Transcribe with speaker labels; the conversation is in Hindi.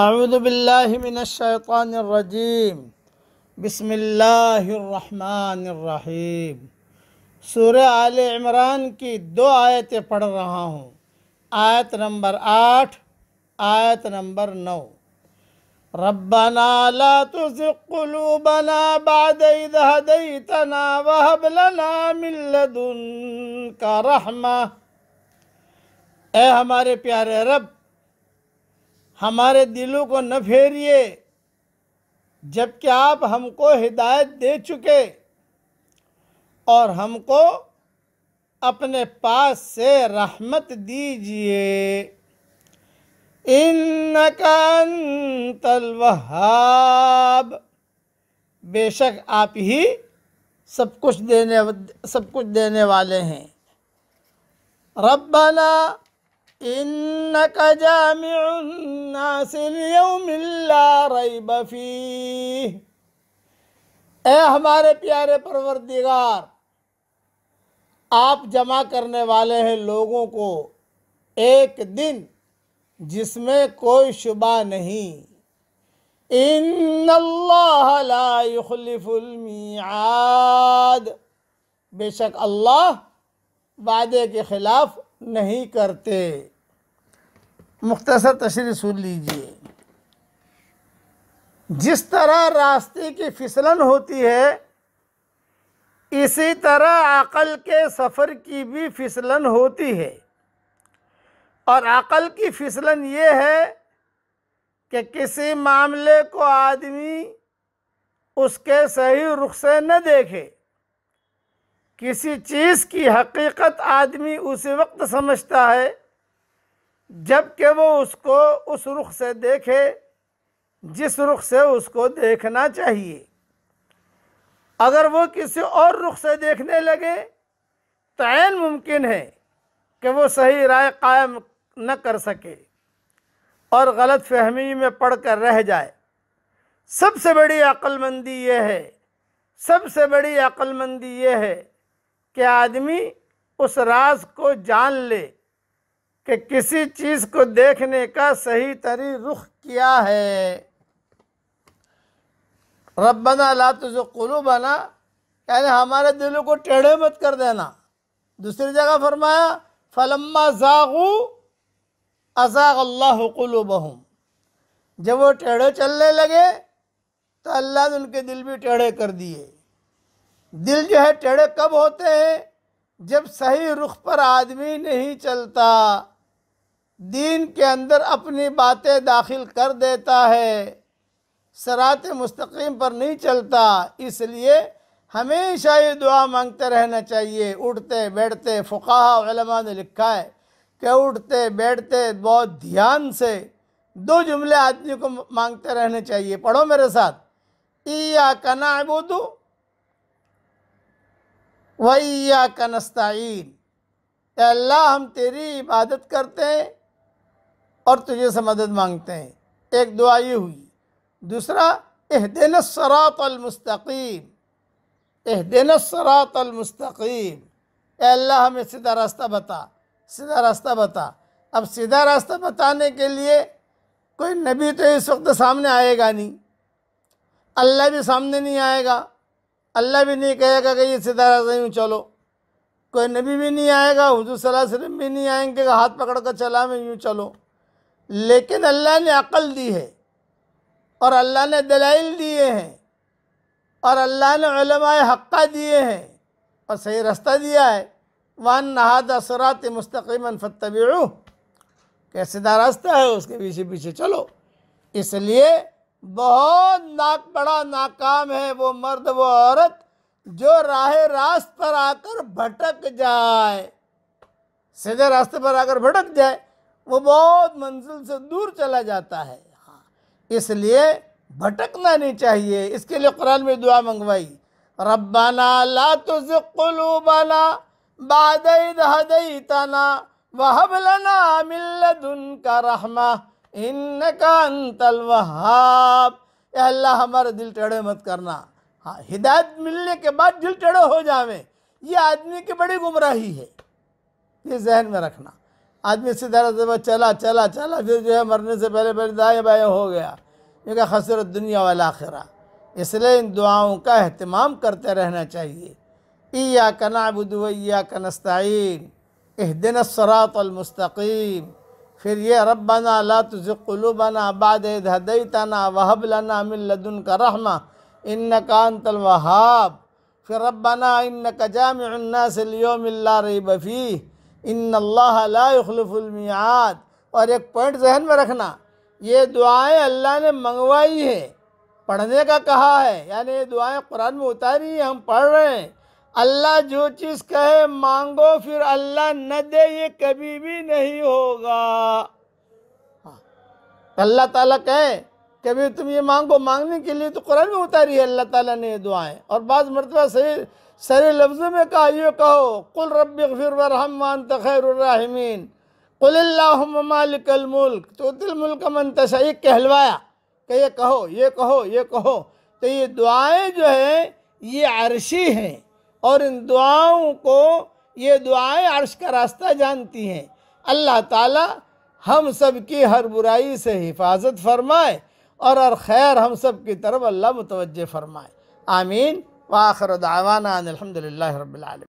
Speaker 1: आउदबिल्लिमिनशैतरजीम बसमीम सूर आल इमरान की दो आयतें पढ़ रहा हूँ आयत नंबर आठ आयत नंबर नौ रब्बना ला तुज़िक़ुलूबना बाद इद हदैतना वहब लना मिन लदुनका रहमा ए हमारे प्यारे रब हमारे दिलों को न फेरिए जबकि आप हमको हिदायत दे चुके और हमको अपने पास से रहमत दीजिए इन तलवहाब बेशक आप ही सब कुछ देने सब कुछ देने वाले हैं रब्बना إنك جامع الناس اليوم لا ريب فيه ए हमारे प्यारे परवरदिगार आप जमा करने वाले हैं लोगों को एक दिन जिसमें कोई शुबा नहीं इन अल्लाह बेशक अल्लाह वादे के ख़िलाफ़ नहीं करते मुख्तसर तशरी सुन लीजिए जिस तरह रास्ते की फिसलन होती है इसी तरह अक़ल के सफ़र की भी फिसलन होती है और अक़ल की फिसलन ये है कि किसी मामले को आदमी उसके सही रुख से न देखे किसी चीज़ की हकीकत आदमी उस वक्त समझता है जबकि वो उसको उस रुख से देखे जिस रुख से उसको देखना चाहिए अगर वो किसी और रुख से देखने लगे तो ऐन मुमकिन है कि वो सही राय कायम न कर सके और गलत फहमी में पड़ कर रह जाए सबसे बड़ी अक्लमंदी ये है सबसे बड़ी अक्लमंदी ये है कि आदमी उस राज को जान ले कि किसी चीज़ को देखने का सही तरी रुख किया है रबना ला जो कुलू बना यानी हमारे दिलों को टेढ़े मत कर देना दूसरी जगह फरमाया फलम्मा जागू अजाग अल्लाह कुलूबहम जब वो टेढ़े चलने लगे तो अल्लाह ने उनके दिल भी टेढ़े कर दिए दिल जो है टेढ़े कब होते हैं जब सही रुख पर आदमी नहीं चलता दीन के अंदर अपनी बातें दाखिल कर देता है सरात मुस्तकीम पर नहीं चलता इसलिए हमेशा ये दुआ मांगते रहना चाहिए उठते बैठते फ़ुकाहा ने लिखा है कि उठते बैठते बहुत ध्यान से दो जुमले आदमी को मांगते रहने चाहिए पढ़ो मेरे साथ ईया कना बुदू वैया कनस्ताइन अल्लाह हम तेरी इबादत करते हैं और तुझे से मदद मांगते हैं एक दुआ ये हुई दूसरा एहदेन सरातमस्तकीम एहदेन सरातलमस्तकीम अल्लाह हमें सीधा रास्ता बता सीधा रास्ता बता अब सीधा रास्ता बताने के लिए कोई नबी तो इस वक्त सामने आएगा नहीं अल्लाह भी सामने नहीं आएगा अल्लाह भी नहीं कहेगा कि ये सीधा रास्ता यूँ चलो कोई नबी भी नहीं आएगा हजू सल्लम भी नहीं आएंगे हाथ पकड़ कर चला मैं यूँ चलो लेकिन अल्लाह ने अकल दी है और अल्लाह ने दलाइल दिए हैं और अल्लाह ने हक़ा दिए हैं और सही रास्ता दिया है वन नहाद असरात मुस्तकमन फ़तबी कैसे सीधा रास्ता है उसके पीछे पीछे चलो इसलिए बहुत नाक बड़ा नाकाम है वो मर्द वो औरत जो राह रास्त पर आकर भटक जाए सीधे रास्ते पर आकर भटक जाए वो बहुत मंजिल से दूर चला जाता है हाँ इसलिए भटकना नहीं चाहिए इसके लिए कुरान में दुआ मंगवाई रब्बाना ला तुजुकलूबाना बाद हदई तना वहबलना मिल्लदुन का रहमा इन का अंतल वहाब अल्लाह हमारे दिल टेढ़े मत करना हाँ हिदायत मिलने के बाद दिल टेढ़े हो जावे ये आदमी की बड़ी गुमराही है ये जहन में रखना आदमी इसी तरह से वह चला चला चला फिर जो है मरने से पहले पहले दाएँ बाएँ हो गया क्योंकि क्या खसरत दुनिया वाला आखिरा इसलिए इन दुआओं का अहतमाम करते रहना चाहिए ईया कना वैया कनस्तिन एह दिन सरातलमस्तकीम फिर ये रब्बना ला तुजुलूबना बाद हदई तना वहब लना मिन का रहमा इन कांतल वहाब फिर रब्बना इन कजाम से लियो मिल्ला रही बफ़ी इन अल्लाहलफुलमियात और एक पॉइंट जहन में रखना ये दुआएँ अल्लाह ने मंगवाई हैं पढ़ने का कहा है यानी ये दुआएँ कुरान में उतारी हैं हम पढ़ रहे हैं अल्लाह जो चीज़ कहे मांगो फिर अल्लाह न दे ये कभी भी नहीं होगा हाँ। तो अल्लाह ताला कहे कभी तुम ये मांगो मांगने के लिए तो कुरान में उतारी है अल्लाह ताला ने दुआएं और बाद मरतबा सही सरे लफ्ज़ों में कहा ये कहो कुल रबिर फिर वरहमान तखैरमीन कुल्लाकमल्क मुल्क तो मन ये कहलवाया कि ये कहो ये कहो ये कहो तो ये दुआएं जो है ये अरशी हैं और इन दुआओं को ये दुआएं अर्श का रास्ता जानती हैं अल्लाह ताला हम सब की हर बुराई से हिफाजत फरमाए और हर खैर हम सब की तरफ अल्लाह मुतवज फरमाए आमीन वाखर दावाना अलहमदिल्ला रबालम